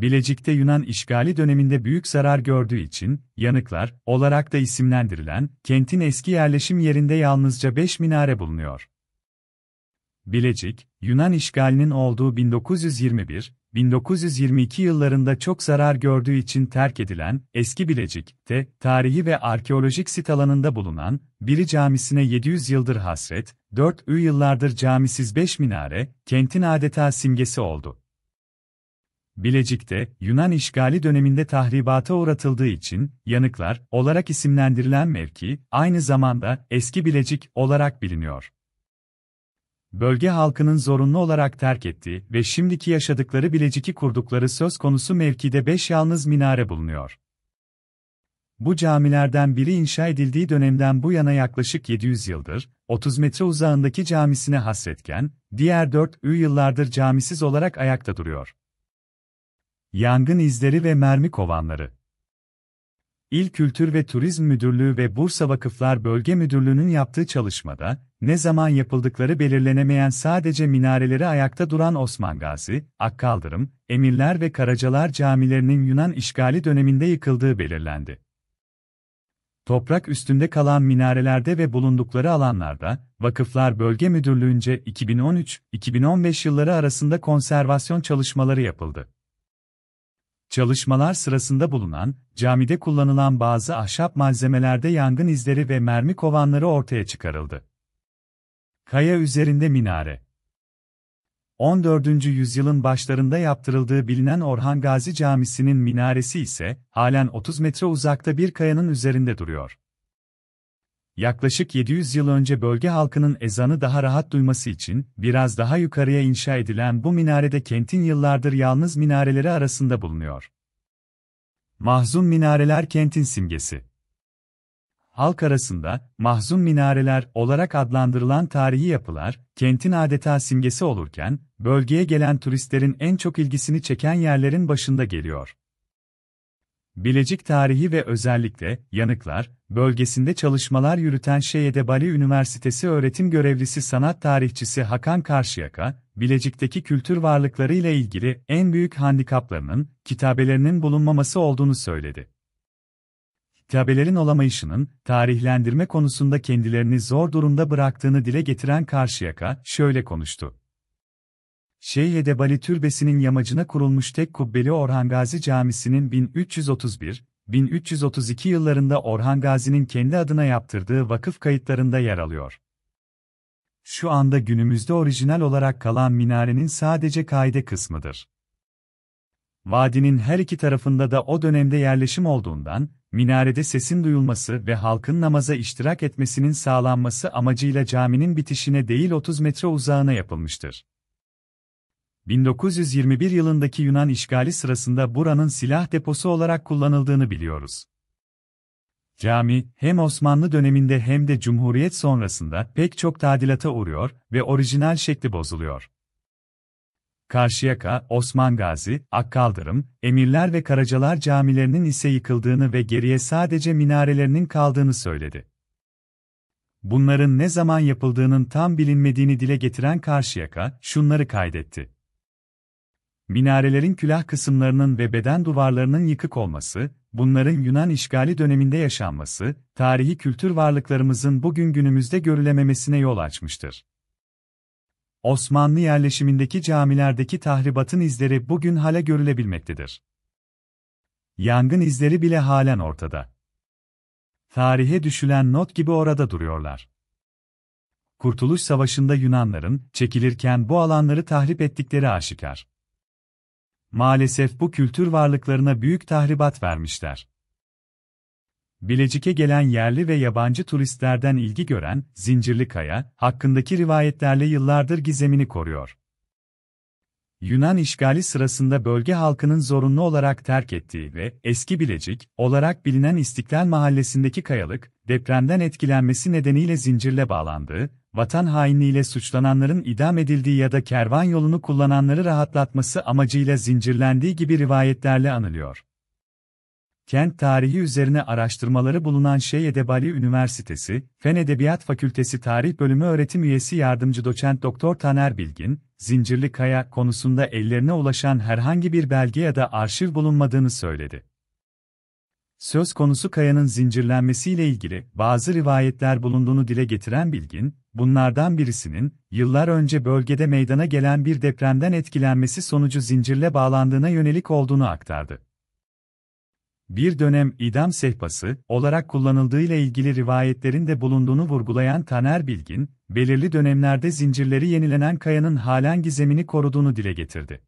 Bilecik'te Yunan işgali döneminde büyük zarar gördüğü için, yanıklar olarak da isimlendirilen, kentin eski yerleşim yerinde yalnızca 5 minare bulunuyor. Bilecik, Yunan işgalinin olduğu 1921-1922 yıllarında çok zarar gördüğü için terk edilen, eski Bilecik'te, tarihi ve arkeolojik sit alanında bulunan, biri camisine 700 yıldır hasret, 4 ü yıllardır camisiz 5 minare, kentin adeta simgesi oldu. Bilecik'te Yunan işgali döneminde tahribata uğratıldığı için yanıklar olarak isimlendirilen mevki aynı zamanda eski Bilecik olarak biliniyor. Bölge halkının zorunlu olarak terk ettiği ve şimdiki yaşadıkları Bilecik'i kurdukları söz konusu mevkide beş yalnız minare bulunuyor. Bu camilerden biri inşa edildiği dönemden bu yana yaklaşık 700 yıldır, 30 metre uzağındaki camisine hasretken, diğer 4 ü yıllardır camisiz olarak ayakta duruyor yangın izleri ve mermi kovanları. İl Kültür ve Turizm Müdürlüğü ve Bursa Vakıflar Bölge Müdürlüğü'nün yaptığı çalışmada, ne zaman yapıldıkları belirlenemeyen sadece minareleri ayakta duran Osman Gazi, Akkaldırım, Emirler ve Karacalar camilerinin Yunan işgali döneminde yıkıldığı belirlendi. Toprak üstünde kalan minarelerde ve bulundukları alanlarda, Vakıflar Bölge Müdürlüğü'nce 2013-2015 yılları arasında konservasyon çalışmaları yapıldı. Çalışmalar sırasında bulunan, camide kullanılan bazı ahşap malzemelerde yangın izleri ve mermi kovanları ortaya çıkarıldı. Kaya üzerinde minare 14. yüzyılın başlarında yaptırıldığı bilinen Orhan Gazi Camisi'nin minaresi ise, halen 30 metre uzakta bir kayanın üzerinde duruyor yaklaşık 700 yıl önce bölge halkının ezanı daha rahat duyması için biraz daha yukarıya inşa edilen bu minarede kentin yıllardır yalnız minareleri arasında bulunuyor. Mahzun minareler kentin simgesi. Halk arasında mahzun minareler olarak adlandırılan tarihi yapılar, kentin adeta simgesi olurken, bölgeye gelen turistlerin en çok ilgisini çeken yerlerin başında geliyor. Bilecik tarihi ve özellikle yanıklar bölgesinde çalışmalar yürüten Şeyede Bali Üniversitesi öğretim görevlisi sanat tarihçisi Hakan Karşıyaka, Bilecik'teki kültür varlıkları ile ilgili en büyük handikaplarının kitabelerinin bulunmaması olduğunu söyledi. Kitabelerin olamayışının tarihlendirme konusunda kendilerini zor durumda bıraktığını dile getiren Karşıyaka şöyle konuştu. Şeyhede Bali Türbesi'nin yamacına kurulmuş tek kubbeli Orhan Gazi Camisi'nin 1331-1332 yıllarında Orhan Gazi'nin kendi adına yaptırdığı vakıf kayıtlarında yer alıyor. Şu anda günümüzde orijinal olarak kalan minarenin sadece kaide kısmıdır. Vadinin her iki tarafında da o dönemde yerleşim olduğundan, minarede sesin duyulması ve halkın namaza iştirak etmesinin sağlanması amacıyla caminin bitişine değil 30 metre uzağına yapılmıştır. 1921 yılındaki Yunan işgali sırasında buranın silah deposu olarak kullanıldığını biliyoruz. Cami, hem Osmanlı döneminde hem de Cumhuriyet sonrasında pek çok tadilata uğruyor ve orijinal şekli bozuluyor. Karşıyaka, Osman Gazi, Akkaldırım, Emirler ve Karacalar camilerinin ise yıkıldığını ve geriye sadece minarelerinin kaldığını söyledi. Bunların ne zaman yapıldığının tam bilinmediğini dile getiren Karşıyaka, şunları kaydetti. Minarelerin külah kısımlarının ve beden duvarlarının yıkık olması, bunların Yunan işgali döneminde yaşanması, tarihi kültür varlıklarımızın bugün günümüzde görülememesine yol açmıştır. Osmanlı yerleşimindeki camilerdeki tahribatın izleri bugün hala görülebilmektedir. Yangın izleri bile halen ortada. Tarihe düşülen not gibi orada duruyorlar. Kurtuluş Savaşı'nda Yunanların çekilirken bu alanları tahrip ettikleri aşikar. Maalesef bu kültür varlıklarına büyük tahribat vermişler. Bilecik'e gelen yerli ve yabancı turistlerden ilgi gören Zincirli Kaya hakkındaki rivayetlerle yıllardır gizemini koruyor. Yunan işgali sırasında bölge halkının zorunlu olarak terk ettiği ve eski Bilecik olarak bilinen İstiklal Mahallesi'ndeki kayalık, depremden etkilenmesi nedeniyle zincirle bağlandığı, vatan hainliğiyle suçlananların idam edildiği ya da kervan yolunu kullananları rahatlatması amacıyla zincirlendiği gibi rivayetlerle anılıyor. Kent tarihi üzerine araştırmaları bulunan Şeyh Edebali Üniversitesi, Fen Edebiyat Fakültesi Tarih Bölümü öğretim üyesi yardımcı doçent doktor Taner Bilgin, Zincirli Kaya konusunda ellerine ulaşan herhangi bir belge ya da arşiv bulunmadığını söyledi söz konusu kayanın zincirlenmesiyle ilgili bazı rivayetler bulunduğunu dile getiren Bilgin, bunlardan birisinin, yıllar önce bölgede meydana gelen bir depremden etkilenmesi sonucu zincirle bağlandığına yönelik olduğunu aktardı. Bir dönem idam sehpası olarak kullanıldığıyla ilgili rivayetlerin de bulunduğunu vurgulayan Taner Bilgin, belirli dönemlerde zincirleri yenilenen kayanın halen gizemini koruduğunu dile getirdi.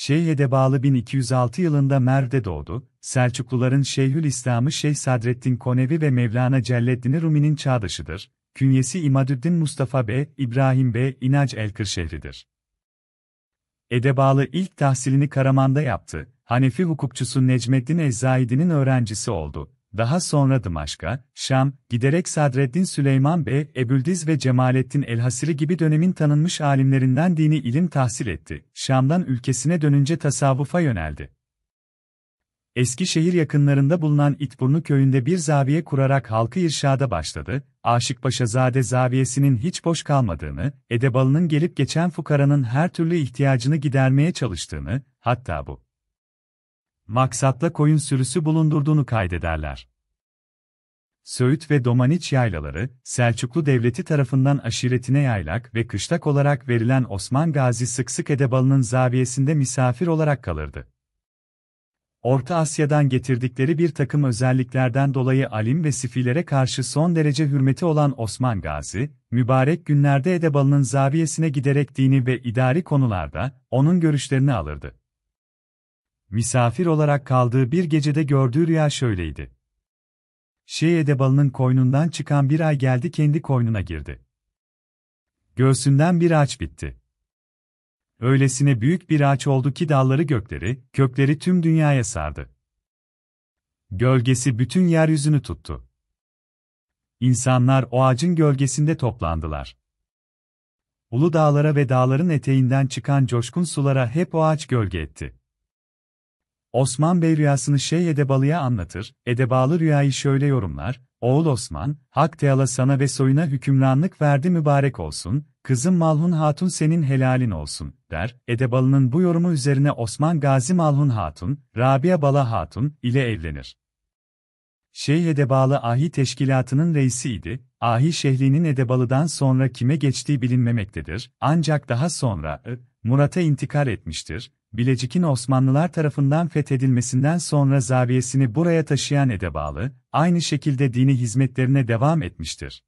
Şeyh'e bağlı 1206 yılında Merv'de doğdu, Selçukluların Şeyhülislam'ı Şeyh Sadreddin Konevi ve Mevlana Celleddin Rumi'nin çağdaşıdır, künyesi İmadüddin Mustafa B. İbrahim B. İnac Elkır şehridir. Edebalı ilk tahsilini Karaman'da yaptı, Hanefi hukukçusu Necmeddin Ezzaid'inin öğrencisi oldu, daha sonra Dımaşk'a, Şam, giderek Sadreddin Süleyman Bey, Ebüldiz ve Cemalettin Elhasiri gibi dönemin tanınmış alimlerinden dini ilim tahsil etti. Şam'dan ülkesine dönünce tasavvufa yöneldi. Eskişehir yakınlarında bulunan İtburnu köyünde bir zaviye kurarak halkı irşada başladı, Aşıkpaşazade zaviyesinin hiç boş kalmadığını, edebalının gelip geçen fukaranın her türlü ihtiyacını gidermeye çalıştığını, hatta bu maksatla koyun sürüsü bulundurduğunu kaydederler. Söğüt ve Domaniç yaylaları, Selçuklu Devleti tarafından aşiretine yaylak ve kışlak olarak verilen Osman Gazi sık sık Edebalı'nın zaviyesinde misafir olarak kalırdı. Orta Asya'dan getirdikleri bir takım özelliklerden dolayı alim ve sifilere karşı son derece hürmeti olan Osman Gazi, mübarek günlerde Edebalı'nın zaviyesine giderek dini ve idari konularda onun görüşlerini alırdı. Misafir olarak kaldığı bir gecede gördüğü rüya şöyleydi. Şeyh Edebalı'nın koynundan çıkan bir ay geldi kendi koynuna girdi. Göğsünden bir ağaç bitti. Öylesine büyük bir ağaç oldu ki dalları gökleri, kökleri tüm dünyaya sardı. Gölgesi bütün yeryüzünü tuttu. İnsanlar o ağacın gölgesinde toplandılar. Ulu dağlara ve dağların eteğinden çıkan coşkun sulara hep o ağaç gölge etti. Osman Bey rüyasını Şeyh Edebalı'ya anlatır, Edebalı rüyayı şöyle yorumlar, Oğul Osman, Hak Teala sana ve soyuna hükümranlık verdi mübarek olsun, kızım Malhun Hatun senin helalin olsun, der. Edebalı'nın bu yorumu üzerine Osman Gazi Malhun Hatun, Rabia Bala Hatun ile evlenir. Şeyh Edebalı Ahi Teşkilatı'nın reisiydi, Ahi şehlinin Edebalı'dan sonra kime geçtiği bilinmemektedir, ancak daha sonra, Murat'a intikal etmiştir, Bilecik'in Osmanlılar tarafından fethedilmesinden sonra zaviyesini buraya taşıyan Edebalı, aynı şekilde dini hizmetlerine devam etmiştir.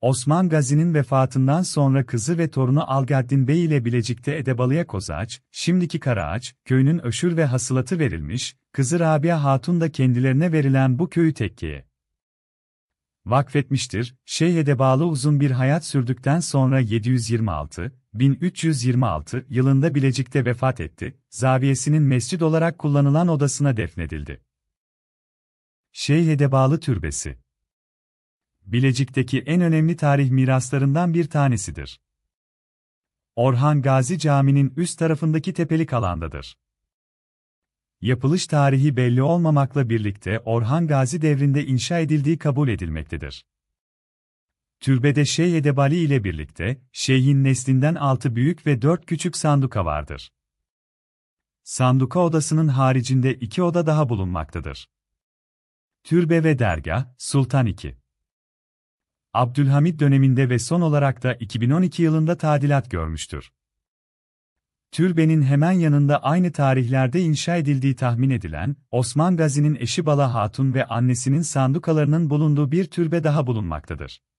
Osman Gazi'nin vefatından sonra kızı ve torunu Algaddin Bey ile Bilecik'te Edebalı'ya Kozaç, şimdiki Karaağaç, köyünün öşür ve hasılatı verilmiş, kızı Rabia Hatun da kendilerine verilen bu köyü tekkiye vakfetmiştir. Şeyh'e bağlı uzun bir hayat sürdükten sonra 726, 1326 yılında Bilecik'te vefat etti, zaviyesinin mescid olarak kullanılan odasına defnedildi. Şeyh'e bağlı türbesi Bilecik'teki en önemli tarih miraslarından bir tanesidir. Orhan Gazi Camii'nin üst tarafındaki tepelik alandadır yapılış tarihi belli olmamakla birlikte Orhan Gazi devrinde inşa edildiği kabul edilmektedir. Türbede Şeyh Edebali ile birlikte, şeyhin neslinden 6 büyük ve 4 küçük sanduka vardır. Sanduka odasının haricinde iki oda daha bulunmaktadır. Türbe ve Dergah, Sultan 2. Abdülhamit döneminde ve son olarak da 2012 yılında tadilat görmüştür türbenin hemen yanında aynı tarihlerde inşa edildiği tahmin edilen, Osman Gazi'nin eşi Bala Hatun ve annesinin sandukalarının bulunduğu bir türbe daha bulunmaktadır.